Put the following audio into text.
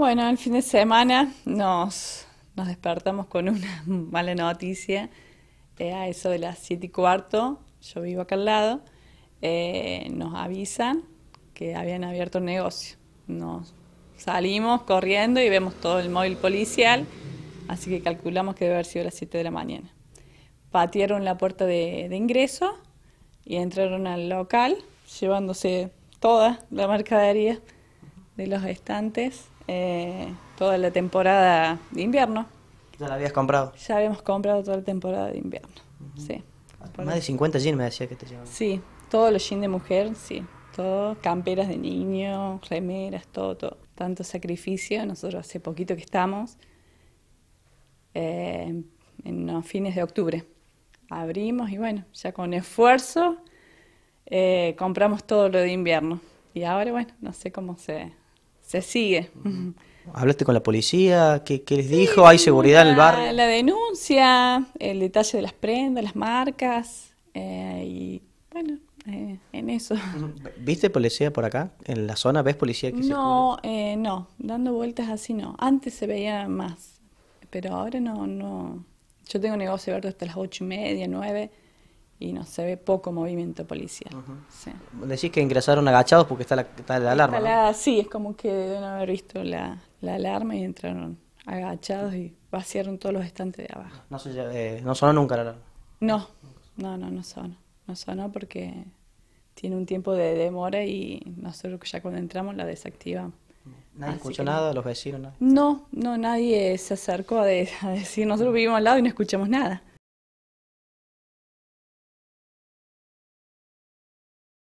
Bueno, el fin de semana nos, despertamos con una mala noticia. Eh, a eso de las 7 y cuarto, yo vivo acá al lado, eh, nos avisan que habían abierto un negocio. Nos salimos corriendo y vemos todo el móvil policial, así que calculamos que debe haber sido las 7 de la mañana. Patearon la puerta de, de ingreso y entraron al local llevándose toda la mercadería de los estantes eh, toda la temporada de invierno. ¿Ya la habías comprado? Ya habíamos comprado toda la temporada de invierno, sí. Ah, más de 50 jeans me decía que te llevaban. Sí, todos los jeans de mujer, sí. Todo, camperas de niño, remeras, todo, todo. Tanto sacrificio, nosotros hace poquito que estamos, eh, en los fines de octubre. Abrimos y bueno, ya con esfuerzo eh, compramos todo lo de invierno. Y ahora, bueno, no sé cómo se, se sigue. ¿Hablaste con la policía? ¿Qué, qué les dijo? ¿Hay seguridad en el bar? La denuncia, el detalle de las prendas, las marcas eh, y bueno, eh, en eso. ¿Viste policía por acá? ¿En la zona ves policía que No, eh, no, dando vueltas así no. Antes se veía más, pero ahora no, no. Yo tengo negocio abierto hasta las ocho y media, nueve y no se ve poco movimiento policial. Decís que ingresaron agachados porque está la, alarma. Sí, es como que deben haber visto la, alarma y entraron agachados y vaciaron todos los estantes de abajo. No, se, eh, sonó nunca la alarma. No, no, no, no sonó. No sonó porque tiene un tiempo de demora y nosotros ya cuando entramos la desactivamos. ¿Nadie escuchó nada? ¿Los vecinos? Nada. No, no, nadie se acercó a, decir, nosotros vivimos al lado y no escuchamos nada.